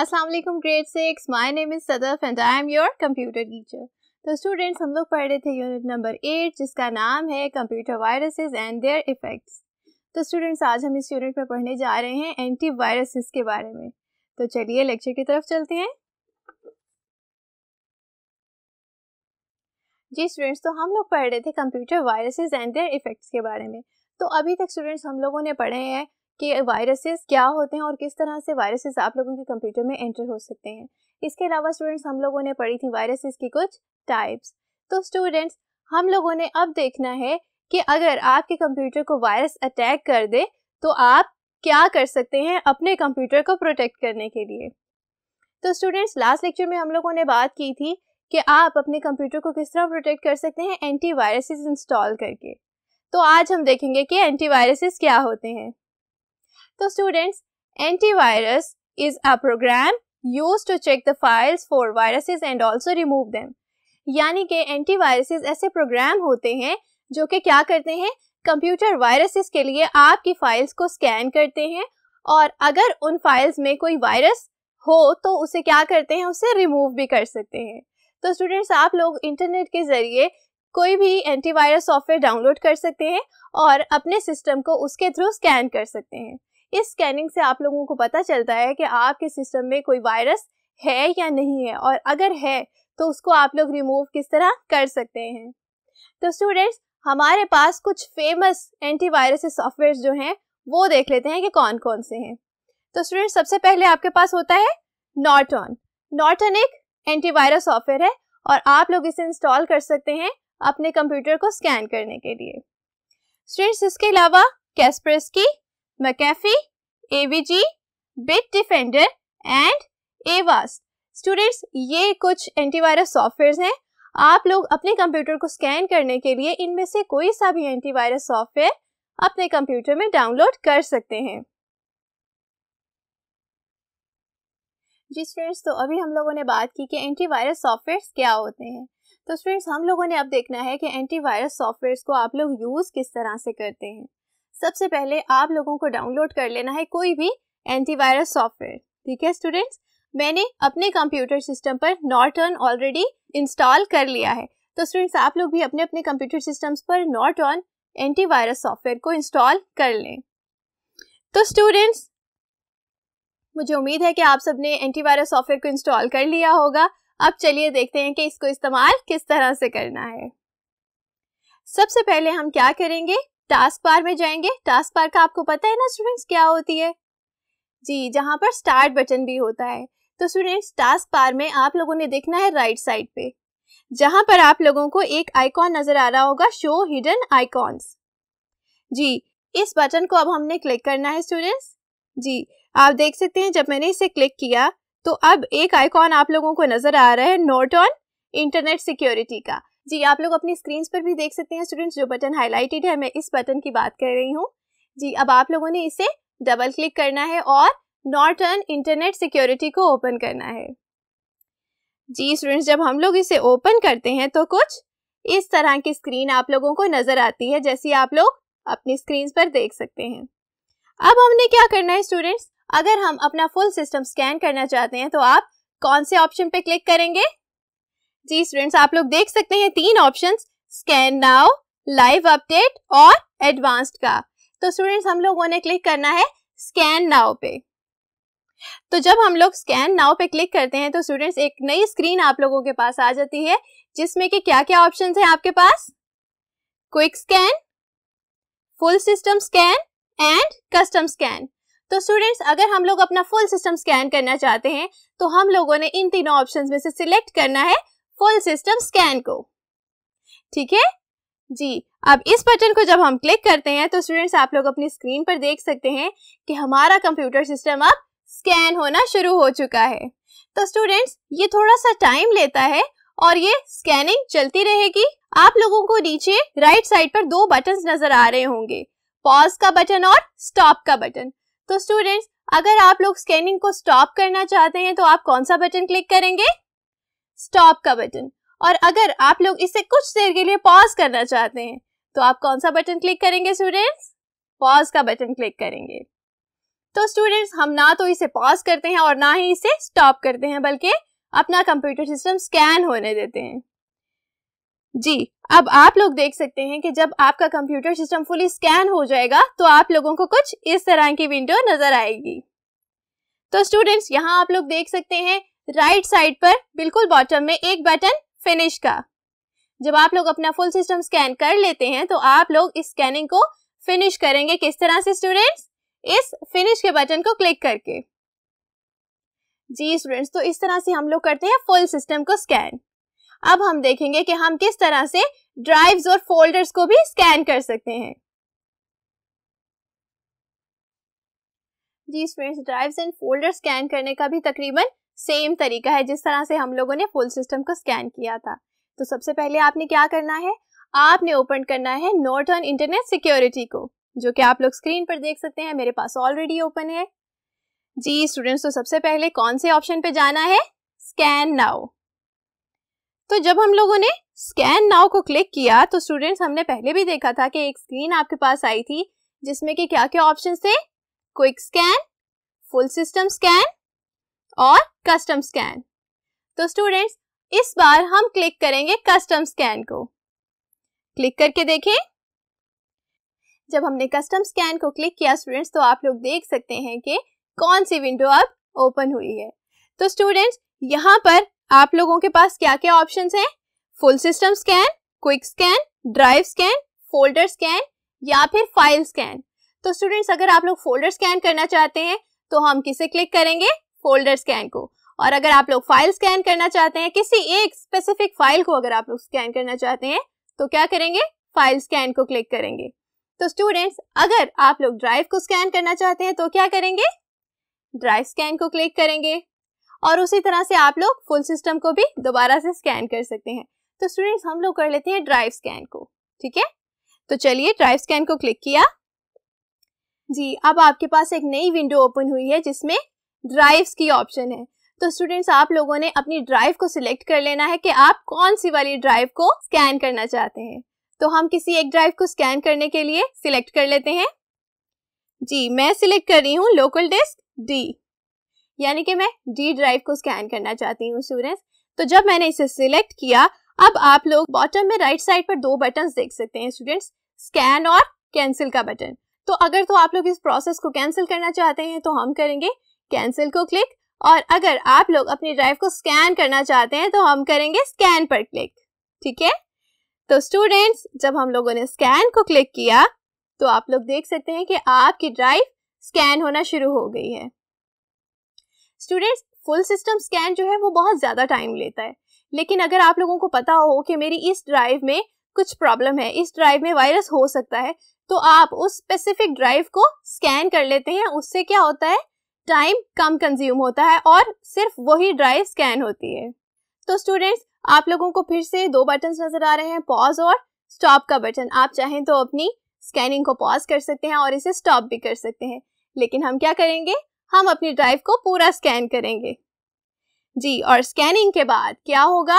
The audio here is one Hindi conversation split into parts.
अस्सलाम वालेकुम grade six my name is Sadaf and I am your computer teacher तो स्टूडेंट्स हम लोग पढ़ रहे थे यूनिट नंबर एट जिसका नाम है computer viruses and their effects तो स्टूडेंट्स आज हम इस यूनिट में पढ़ने जा रहे हैं एंटी वायरसेस के बारे में तो चलिए लेक्चर की तरफ चलते हैं जी स्टूडेंट्स तो हम लोग पढ़ रहे थे computer viruses and their effects के बारे में तो अभी तक स्टूडेंट्स हम लोगों ने पढ़े हैं कि वायरसेस क्या होते हैं और किस तरह से वायरसेस आप लोगों के कंप्यूटर में एंटर हो सकते हैं इसके अलावा स्टूडेंट्स हम लोगों ने पढ़ी थी वायरसेस की कुछ टाइप्स तो स्टूडेंट्स हम लोगों ने अब देखना है कि अगर आपके कंप्यूटर को वायरस अटैक कर दे तो आप क्या कर सकते हैं अपने कंप्यूटर को प्रोटेक्ट करने के लिए तो स्टूडेंट्स लास्ट लेक्चर में हम लोगों ने बात की थी कि आप अपने कंप्यूटर को किस तरह प्रोटेक्ट कर सकते हैं एंटी इंस्टॉल करके तो आज हम देखेंगे कि एंटी क्या होते हैं तो students antivirus is a program use to check the files for viruses and also remove them यानी कि एंटीवायरसेस ऐसे प्रोग्राम होते हैं जो कि क्या करते हैं कंप्यूटर वायरसेस के लिए आपकी फाइल्स को स्कैन करते हैं और अगर उन फाइल्स में कोई वायरस हो तो उसे क्या करते हैं उसे रिमूव भी कर सकते हैं तो स्टूडेंट्स आप लोग इंटरनेट के ज़रिए कोई भी एंटीवायरस सॉफ्टवेयर डाउनलोड कर सकते हैं और अपने सिस्टम को उसके थ्रू स्कैन कर सकते हैं इस स्कैनिंग से आप लोगों को पता चलता है कि आपके सिस्टम में कोई वायरस है या नहीं है और अगर है तो उसको आप लोग रिमूव किस तरह कर सकते हैं तो स्टूडेंट्स हमारे पास कुछ फेमस एंटीवायरस सॉफ्टवेयर जो हैं वो देख लेते हैं कि कौन कौन से हैं तो स्टूडेंट सबसे पहले आपके पास होता है नॉटॉन नॉटन एक एंटीवायरस सॉफ्टवेयर है और आप लोग इसे इंस्टॉल कर सकते हैं अपने कंप्यूटर को स्कैन करने के लिए स्टूडेंट्स इसके अलावा कैसप्रेस की McAfee, AVG, Bit and Avast. Students ये कुछ एंटीवायरस सॉफ्टवेयर्स हैं आप लोग अपने कंप्यूटर को स्कैन करने के लिए इनमें से कोई सा भी एंटीवायरस सॉफ्टवेयर अपने कंप्यूटर में डाउनलोड कर सकते हैं जी स्टूडेंट्स तो अभी हम लोगों ने बात की कि एंटीवायरस सॉफ्टवेयर्स क्या होते हैं तो स्टूडेंट्स हम लोगों ने अब देखना है कि एंटीवायरस सॉफ्टवेयर्स को आप लोग यूज़ किस तरह से करते हैं सबसे पहले आप लोगों को डाउनलोड कर लेना है कोई भी एंटीवायरस सॉफ्टवेयर ठीक है स्टूडेंट्स मैंने अपने कंप्यूटर सिस्टम पर नॉर्टन ऑलरेडी इंस्टॉल कर लिया है तो स्टूडेंट्स आप लोग भी अपने अपने कंप्यूटर सिस्टम्स पर नॉर्टन एंटीवायरस सॉफ्टवेयर को इंस्टॉल कर लें तो स्टूडेंट्स मुझे उम्मीद है कि आप सबने एंटीवायरस सॉफ्टवेयर को इंस्टॉल कर लिया होगा अब चलिए देखते हैं कि इसको इस्तेमाल किस तरह से करना है सबसे पहले हम क्या करेंगे टास्क बार में जाएंगे टास्क बार का आपको पता है ना स्टूडेंट्स क्या होती है जी जहाँ पर स्टार्ट बटन भी होता है तो स्टूडेंट्स टास्क बार में आप लोगों ने देखना है राइट साइड पे जहाँ पर आप लोगों को एक आइकॉन नजर आ रहा होगा शो हिडन आइकॉन्स जी इस बटन को अब हमने क्लिक करना है स्टूडेंट्स जी आप देख सकते हैं जब मैंने इसे क्लिक किया तो अब एक आइकॉन आप लोगों को नजर आ रहा है नोट ऑन इंटरनेट सिक्योरिटी का जी आप लोग अपनी स्क्रीन पर भी देख सकते हैं स्टूडेंट्स जो बटन हाईलाइटेड है मैं इस बटन की बात कर रही हूँ जी अब आप लोगों ने इसे डबल क्लिक करना है और नॉर्टन इंटरनेट सिक्योरिटी को ओपन करना है जी स्टूडेंट्स जब हम लोग इसे ओपन करते हैं तो कुछ इस तरह की स्क्रीन आप लोगों को नज़र आती है जैसी आप लोग अपनी स्क्रीन पर देख सकते हैं अब हमने क्या करना है स्टूडेंट्स अगर हम अपना फुल सिस्टम स्कैन करना चाहते हैं तो आप कौन से ऑप्शन पे क्लिक करेंगे जी स्टूडेंट्स आप लोग देख सकते हैं तीन option scan now live update और एडवांस्ड का तो स्टूडेंट्स हम लोगों ने क्लिक करना है स्कैन नाउ पे तो जब हम लोग स्कैन नाउ पे क्लिक करते हैं तो स्टूडेंट्स एक नई स्क्रीन आप लोगों के पास आ जाती है जिसमें कि क्या क्या ऑप्शंस हैं आपके पास quick scan full system scan and custom scan तो स्टूडेंट्स अगर हम लोग अपना फुल सिस्टम स्कैन करना चाहते हैं तो हम लोगों ने इन तीनों ऑप्शन में से सिलेक्ट करना है फुल सिस्टम स्कैन को ठीक है जी अब इस बटन को जब हम क्लिक करते हैं तो स्टूडेंट्स आप लोग अपनी स्क्रीन पर देख सकते हैं कि हमारा कंप्यूटर सिस्टम अब स्कैन होना शुरू हो चुका है तो स्टूडेंट्स ये थोड़ा सा टाइम लेता है और ये स्कैनिंग चलती रहेगी आप लोगों को नीचे राइट साइड पर दो बटन नजर आ रहे होंगे पॉज का बटन और स्टॉप का बटन तो स्टूडेंट्स अगर आप लोग स्कैनिंग को स्टॉप करना चाहते हैं तो आप कौन सा बटन क्लिक करेंगे स्टॉप का बटन और अगर आप लोग इसे कुछ देर के लिए पॉज करना चाहते हैं तो आप कौन सा बटन क्लिक करेंगे स्टूडेंट्स पॉज का बटन क्लिक करेंगे तो स्टूडेंट्स हम ना तो इसे पॉज करते हैं और ना ही इसे स्टॉप करते हैं बल्कि अपना कंप्यूटर सिस्टम स्कैन होने देते हैं जी अब आप लोग देख सकते हैं कि जब आपका कंप्यूटर सिस्टम फुली स्कैन हो जाएगा तो आप लोगों को कुछ इस तरह की विंडो नजर आएगी तो स्टूडेंट्स यहाँ आप लोग देख सकते हैं राइट साइड पर बिल्कुल बॉटम में एक बटन फिनिश का जब आप लोग अपना फुल सिस्टम स्कैन कर लेते हैं तो आप लोग इस स्कैनिंग को फिनिश करेंगे किस तरह से स्टूडेंट्स इस फिनिश के बटन को क्लिक करके जी स्टूडेंट्स तो इस तरह से हम लोग करते हैं फुल सिस्टम को स्कैन अब हम देखेंगे कि हम किस तरह से ड्राइव्स और फोल्डर्स को भी स्कैन कर सकते हैं जी students drives and folder scan करने का भी तकरीबन सेम तरीका है जिस तरह से हम लोगों ने फुल सिस्टम को स्कैन किया था तो सबसे पहले आपने क्या करना है आपने ओपन करना है नोट ऑन इंटरनेट सिक्योरिटी को जो कि आप लोग स्क्रीन पर देख सकते हैं मेरे पास ऑलरेडी ओपन है जी स्टूडेंट्स तो सबसे पहले कौन से ऑप्शन पे जाना है स्कैन नाउ तो जब हम लोगों ने स्कैन नाउ को क्लिक किया तो स्टूडेंट्स हमने पहले भी देखा था कि एक स्क्रीन आपके पास आई थी जिसमें कि क्या क्या ऑप्शन थे quick scan full system scan और कस्टम स्कैन तो स्टूडेंट्स इस बार हम क्लिक करेंगे कस्टम स्कैन को क्लिक करके देखें जब हमने कस्टम स्कैन को क्लिक किया स्टूडेंट्स तो आप लोग देख सकते हैं कि कौन सी विंडो अब ओपन हुई है तो स्टूडेंट्स यहाँ पर आप लोगों के पास क्या क्या ऑप्शन हैं full system scan quick scan drive scan folder scan या फिर फाइल स्कैन तो स्टूडेंट्स अगर आप लोग फोल्डर स्कैन करना चाहते हैं तो हम किसे क्लिक करेंगे फोल्डर स्कैन को और अगर आप लोग फाइल स्कैन करना चाहते हैं किसी एक स्पेसिफिक फाइल को अगर आप लोग स्कैन करना चाहते हैं तो क्या करेंगे फाइल स्कैन को क्लिक करेंगे तो स्टूडेंट्स अगर आप लोग ड्राइव को स्कैन करना चाहते हैं तो क्या करेंगे ड्राइव स्कैन को क्लिक करेंगे और उसी तरह से आप लोग फुल सिस्टम को भी दोबारा से स्कैन कर सकते हैं तो स्टूडेंट्स हम लोग कर लेते हैं ड्राइव स्कैन को ठीक है तो चलिए ड्राइव स्कैन को क्लिक किया जी अब आपके पास एक नई विंडो ओपन हुई है जिसमें ड्राइव्स की ऑप्शन है तो स्टूडेंट्स आप लोगों ने अपनी ड्राइव को सिलेक्ट कर लेना है कि आप कौन सी वाली ड्राइव को स्कैन करना चाहते हैं तो हम किसी एक ड्राइव को स्कैन करने के लिए सिलेक्ट कर लेते हैं जी मैं सिलेक्ट कर रही हूँ लोकल डिस्क डी यानी कि मैं डी ड्राइव को स्कैन करना चाहती हूँ स्टूडेंट्स तो जब मैंने इसे सिलेक्ट किया अब आप लोग बॉटम में राइट साइड पर दो बटन देख सकते हैं स्टूडेंट्स स्कैन और कैंसिल का बटन तो अगर तो आप लोग इस प्रोसेस को कैंसिल करना चाहते हैं तो हम करेंगे कैंसिल को क्लिक और अगर आप लोग अपनी ड्राइव को स्कैन करना चाहते हैं तो हम करेंगे स्कैन पर क्लिक ठीक है तो स्टूडेंट्स जब हम लोगों ने स्कैन को क्लिक किया तो आप लोग देख सकते हैं कि आपकी ड्राइव स्कैन होना शुरू हो गई है स्टूडेंट्स फुल सिस्टम स्कैन जो है वो बहुत ज़्यादा टाइम लेता है लेकिन अगर आप लोगों को पता हो कि मेरी इस ड्राइव में कुछ प्रॉब्लम है इस ड्राइव में वायरस हो सकता है तो आप उस स्पेसिफिक ड्राइव को स्कैन कर लेते हैं उससे क्या होता है टाइम कम कंज्यूम होता है और सिर्फ वही ड्राइव स्कैन होती है तो स्टूडेंट्स आप लोगों को फिर से दो बटन नजर आ रहे हैं पॉज और स्टॉप का बटन आप चाहें तो अपनी स्कैनिंग को पॉज कर सकते हैं और इसे स्टॉप भी कर सकते हैं लेकिन हम क्या करेंगे हम अपनी ड्राइव को पूरा स्कैन करेंगे जी और स्कैनिंग के बाद क्या होगा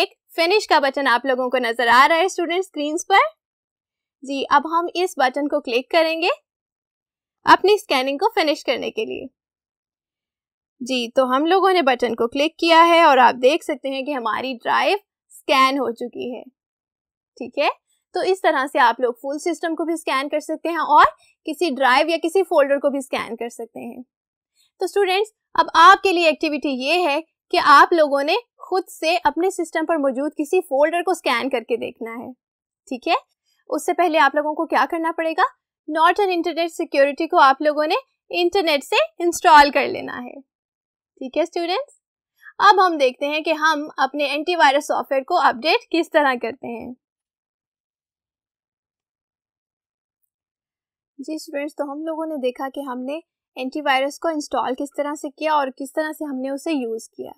एक फिनिश का बटन आप लोगों को नजर आ रहा है स्टूडेंट स्क्रीन पर जी अब हम इस बटन को क्लिक करेंगे अपनी स्कैनिंग को फिनिश करने के लिए जी तो हम लोगों ने बटन को क्लिक किया है और आप देख सकते हैं कि हमारी ड्राइव स्कैन हो चुकी है ठीक है तो इस तरह से आप लोग फुल सिस्टम को भी स्कैन कर सकते हैं और किसी ड्राइव या किसी फोल्डर को भी स्कैन कर सकते हैं तो स्टूडेंट्स अब आपके लिए एक्टिविटी ये है कि आप लोगों ने खुद से अपने सिस्टम पर मौजूद किसी फोल्डर को स्कैन करके देखना है ठीक है उससे पहले आप लोगों को क्या करना पड़ेगा नॉट एन इंटरनेट सिक्योरिटी को आप लोगों ने इंटरनेट से इंस्टॉल कर लेना है ठीक है स्टूडेंट्स अब हम देखते हैं कि हम अपने एंटीवायरस सॉफ्टवेयर को अपडेट किस तरह करते हैं जी स्टूडेंट्स तो हम लोगों ने देखा कि हमने एंटीवायरस को इंस्टॉल किस तरह से किया और किस तरह से हमने उसे यूज़ किया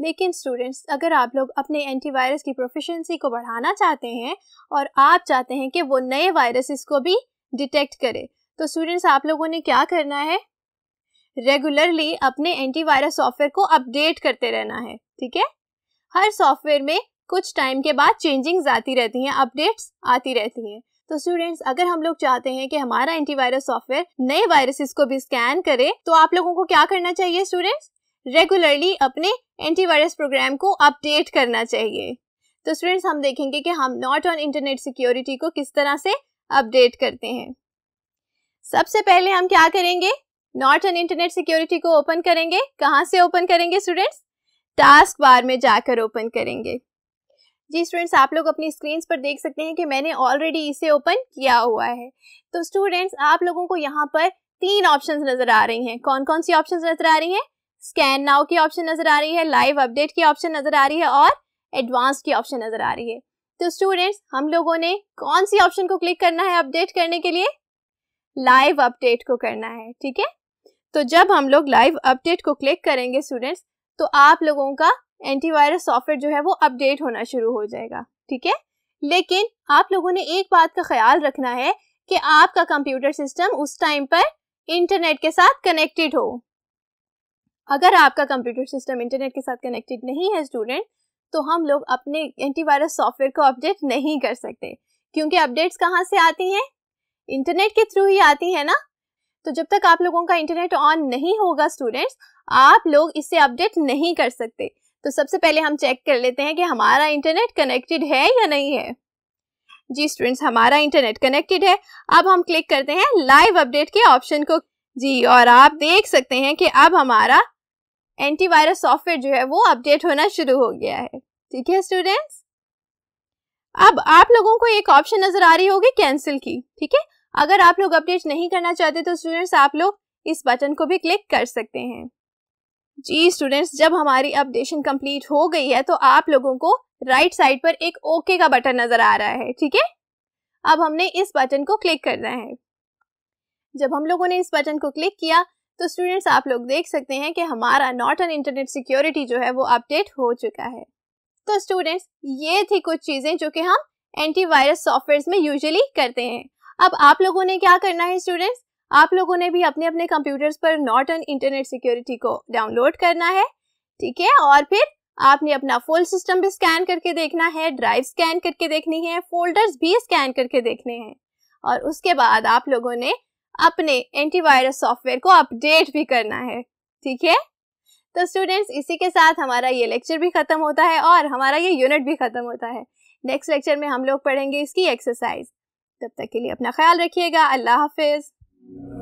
लेकिन स्टूडेंट्स अगर आप लोग अपने एंटीवायरस की प्रोफिशेंसी को बढ़ाना चाहते हैं और आप चाहते हैं कि वो नए वायरसेस को भी डिटेक्ट करे तो स्टूडेंट्स आप लोगों ने क्या करना है रेगुलरली अपने एंटीवायरस सॉफ्टवेयर को अपडेट करते रहना है ठीक है हर सॉफ्टवेयर में कुछ टाइम के बाद चेंजिंग्स आती रहती हैं अपडेट्स आती रहती हैं तो स्टूडेंट्स अगर हम लोग चाहते हैं कि हमारा एंटीवायरस सॉफ्टवेयर नए वायरसेस को भी स्कैन करे तो आप लोगों को क्या करना चाहिए स्टूडेंट्स रेगुलरली अपने एंटीवायरस प्रोग्राम को अपडेट करना चाहिए तो स्टूडेंट्स हम देखेंगे कि हम नॉट ऑन इंटरनेट सिक्योरिटी को किस तरह से अपडेट करते हैं सबसे पहले हम क्या करेंगे नॉट एन इंटरनेट सिक्योरिटी को ओपन करेंगे कहाँ से ओपन करेंगे स्टूडेंट्स टास्क बार में जाकर ओपन करेंगे जी स्टूडेंट्स आप लोग अपनी स्क्रीन पर देख सकते हैं कि मैंने ऑलरेडी इसे ओपन किया हुआ है तो स्टूडेंट्स आप लोगों को यहाँ पर तीन ऑप्शन नज़र आ रही हैं कौन कौन सी ऑप्शन नज़र आ रही हैं स्कैन नाउ की ऑप्शन नज़र आ रही है लाइव अपडेट की ऑप्शन नज़र आ रही है और एडवांस की ऑप्शन नज़र आ रही है तो स्टूडेंट्स हम लोगों ने कौन सी ऑप्शन को क्लिक करना है अपडेट करने के लिए लाइव अपडेट को करना है ठीक है तो जब हम लोग लाइव अपडेट को क्लिक करेंगे स्टूडेंट्स तो आप लोगों का एंटीवायरस सॉफ्टवेयर जो है वो अपडेट होना शुरू हो जाएगा ठीक है लेकिन आप लोगों ने एक बात का ख्याल रखना है कि आपका कंप्यूटर सिस्टम उस टाइम पर इंटरनेट के साथ कनेक्टेड हो अगर आपका कंप्यूटर सिस्टम इंटरनेट के साथ कनेक्टेड नहीं है स्टूडेंट तो हम लोग अपने एंटीवायरस सॉफ्टवेयर को अपडेट नहीं कर सकते क्योंकि अपडेट्स कहाँ से आती हैं इंटरनेट के थ्रू ही आती है ना तो जब तक आप लोगों का इंटरनेट ऑन नहीं होगा स्टूडेंट्स आप लोग इसे अपडेट नहीं कर सकते तो सबसे पहले हम चेक कर लेते हैं कि हमारा इंटरनेट कनेक्टेड है या नहीं है जी स्टूडेंट्स हमारा इंटरनेट कनेक्टेड है अब हम क्लिक करते हैं लाइव अपडेट के ऑप्शन को जी और आप देख सकते हैं कि अब हमारा एंटीवायरस सॉफ्टवेयर जो है वो अपडेट होना शुरू हो गया है ठीक है स्टूडेंट्स अब आप लोगों को एक ऑप्शन नजर आ रही होगी कैंसिल की ठीक है अगर आप लोग अपडेट नहीं करना चाहते तो स्टूडेंट्स आप लोग इस बटन को भी क्लिक कर सकते हैं जी स्टूडेंट्स जब हमारी अपडेशन कंप्लीट हो गई है तो आप लोगों को राइट साइड पर एक ओके का बटन नजर आ रहा है ठीक है अब हमने इस बटन को क्लिक करना है जब हम लोगों ने इस बटन को क्लिक किया तो स्टूडेंट्स आप लोग देख सकते हैं कि हमारा नॉट एन इंटरनेट सिक्योरिटी जो है वो अपडेट हो चुका है तो स्टूडेंट्स ये थी कुछ चीज़ें जो कि हम एंटीवायरस सॉफ्टवेयर्स में यूजली करते हैं अब आप लोगों ने क्या करना है स्टूडेंट्स आप लोगों ने भी अपने अपने कंप्यूटर्स पर नॉट एन इंटरनेट सिक्योरिटी को डाउनलोड करना है ठीक है और फिर आपने अपना फुल सिस्टम भी स्कैन करके देखना है ड्राइव स्कैन करके देखनी है फोल्डर्स भी स्कैन करके देखने हैं और उसके बाद आप लोगों ने अपने एंटीवायरस सॉफ्टवेयर को अपडेट भी करना है ठीक है तो स्टूडेंट्स इसी के साथ हमारा ये लेक्चर भी खत्म होता है और हमारा ये यूनिट भी खत्म होता है नेक्स्ट लेक्चर में हम लोग पढ़ेंगे इसकी एक्सरसाइज तब तक के लिए अपना ख्याल रखिएगा अल्लाह हाफिज़